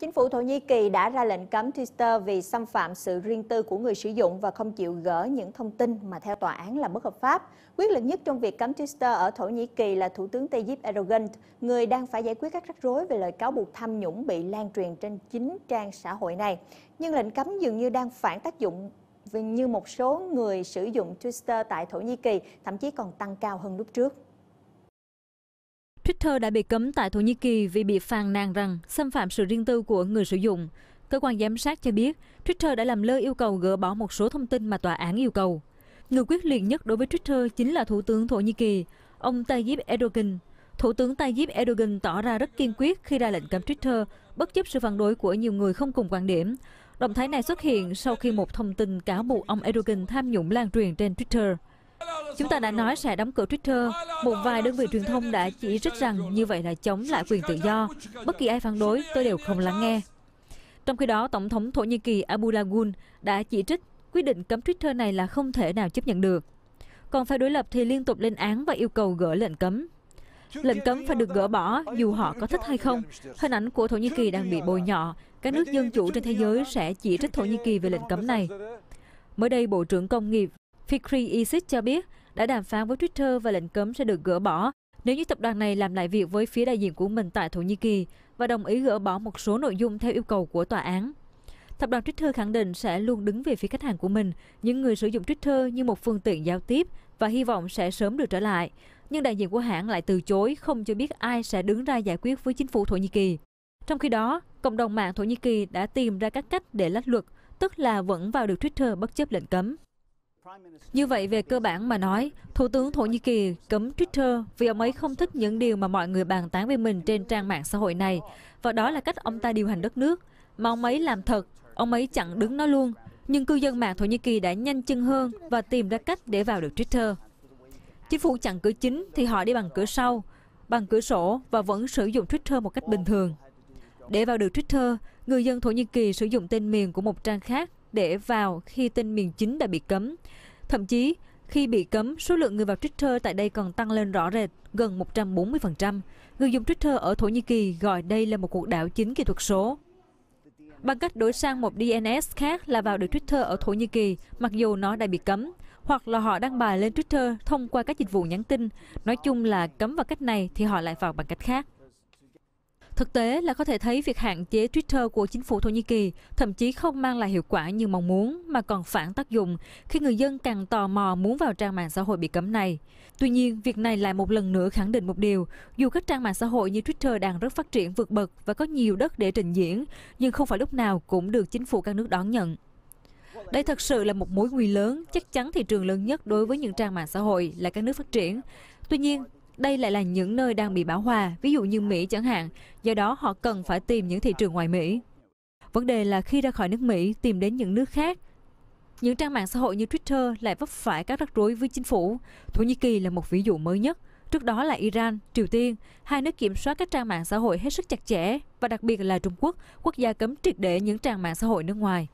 Chính phủ Thổ Nhĩ Kỳ đã ra lệnh cấm Twitter vì xâm phạm sự riêng tư của người sử dụng và không chịu gỡ những thông tin mà theo tòa án là bất hợp pháp. Quyết lực nhất trong việc cấm Twitter ở Thổ Nhĩ Kỳ là Thủ tướng Tayyip Erdogan, người đang phải giải quyết các rắc rối về lời cáo buộc tham nhũng bị lan truyền trên chính trang xã hội này. Nhưng lệnh cấm dường như đang phản tác dụng vì như một số người sử dụng Twitter tại Thổ Nhĩ Kỳ thậm chí còn tăng cao hơn lúc trước. Twitter đã bị cấm tại Thổ Nhĩ Kỳ vì bị phàn nàn rằng xâm phạm sự riêng tư của người sử dụng. Cơ quan giám sát cho biết Twitter đã làm lơ yêu cầu gỡ bỏ một số thông tin mà tòa án yêu cầu. Người quyết liệt nhất đối với Twitter chính là Thủ tướng Thổ Nhĩ Kỳ, ông Tayyip Erdogan. Thủ tướng Tayyip Erdogan tỏ ra rất kiên quyết khi ra lệnh cấm Twitter, bất chấp sự phản đối của nhiều người không cùng quan điểm. Động thái này xuất hiện sau khi một thông tin cáo buộc ông Erdogan tham nhũng lan truyền trên Twitter. Chúng ta đã nói sẽ đóng cửa Twitter. Một vài đơn vị truyền thông đã chỉ trích rằng như vậy là chống lại quyền tự do. Bất kỳ ai phản đối, tôi đều không lắng nghe. Trong khi đó, Tổng thống Thổ Nhĩ Kỳ Abdullah đã chỉ trích quyết định cấm Twitter này là không thể nào chấp nhận được. Còn phe đối lập thì liên tục lên án và yêu cầu gỡ lệnh cấm. Lệnh cấm phải được gỡ bỏ dù họ có thích hay không. Hình ảnh của Thổ Nhĩ Kỳ đang bị bồi nhọ. Các nước dân chủ trên thế giới sẽ chỉ trích Thổ Nhĩ Kỳ về lệnh cấm này. Mới đây, Bộ trưởng Công nghiệp Fikri Isis cho biết đã đàm phán với Twitter và lệnh cấm sẽ được gỡ bỏ nếu như tập đoàn này làm lại việc với phía đại diện của mình tại Thổ Nhĩ Kỳ và đồng ý gỡ bỏ một số nội dung theo yêu cầu của tòa án. Tập đoàn Twitter khẳng định sẽ luôn đứng về phía khách hàng của mình, những người sử dụng Twitter như một phương tiện giao tiếp và hy vọng sẽ sớm được trở lại. Nhưng đại diện của hãng lại từ chối không cho biết ai sẽ đứng ra giải quyết với chính phủ Thổ Nhĩ Kỳ. Trong khi đó, cộng đồng mạng Thổ Nhĩ Kỳ đã tìm ra các cách để lách luật, tức là vẫn vào được Twitter bất chấp lệnh cấm. Như vậy về cơ bản mà nói, Thủ tướng Thổ Nhĩ Kỳ cấm Twitter vì ông ấy không thích những điều mà mọi người bàn tán về mình trên trang mạng xã hội này. Và đó là cách ông ta điều hành đất nước. Mà ông ấy làm thật, ông ấy chặn đứng nó luôn. Nhưng cư dân mạng Thổ Nhĩ Kỳ đã nhanh chân hơn và tìm ra cách để vào được Twitter. Chính phủ chặn cửa chính thì họ đi bằng cửa sau, bằng cửa sổ và vẫn sử dụng Twitter một cách bình thường. Để vào được Twitter, người dân Thổ Nhĩ Kỳ sử dụng tên miền của một trang khác để vào khi tên miền chính đã bị cấm. Thậm chí, khi bị cấm, số lượng người vào Twitter tại đây còn tăng lên rõ rệt, gần 140%. Người dùng Twitter ở Thổ Nhĩ Kỳ gọi đây là một cuộc đảo chính kỹ thuật số. Bằng cách đổi sang một DNS khác là vào được Twitter ở Thổ Nhĩ Kỳ, mặc dù nó đã bị cấm, hoặc là họ đăng bài lên Twitter thông qua các dịch vụ nhắn tin. Nói chung là cấm vào cách này thì họ lại vào bằng cách khác. Thực tế là có thể thấy việc hạn chế Twitter của chính phủ Thổ Nhĩ Kỳ thậm chí không mang lại hiệu quả như mong muốn mà còn phản tác dụng khi người dân càng tò mò muốn vào trang mạng xã hội bị cấm này. Tuy nhiên, việc này lại một lần nữa khẳng định một điều, dù các trang mạng xã hội như Twitter đang rất phát triển vượt bậc và có nhiều đất để trình diễn, nhưng không phải lúc nào cũng được chính phủ các nước đón nhận. Đây thật sự là một mối nguy lớn, chắc chắn thị trường lớn nhất đối với những trang mạng xã hội là các nước phát triển. Tuy nhiên, đây lại là những nơi đang bị bão hòa, ví dụ như Mỹ chẳng hạn, do đó họ cần phải tìm những thị trường ngoài Mỹ. Vấn đề là khi ra khỏi nước Mỹ, tìm đến những nước khác, những trang mạng xã hội như Twitter lại vấp phải các rắc rối với chính phủ. Thổ Nhĩ Kỳ là một ví dụ mới nhất. Trước đó là Iran, Triều Tiên, hai nước kiểm soát các trang mạng xã hội hết sức chặt chẽ và đặc biệt là Trung Quốc, quốc gia cấm triệt để những trang mạng xã hội nước ngoài.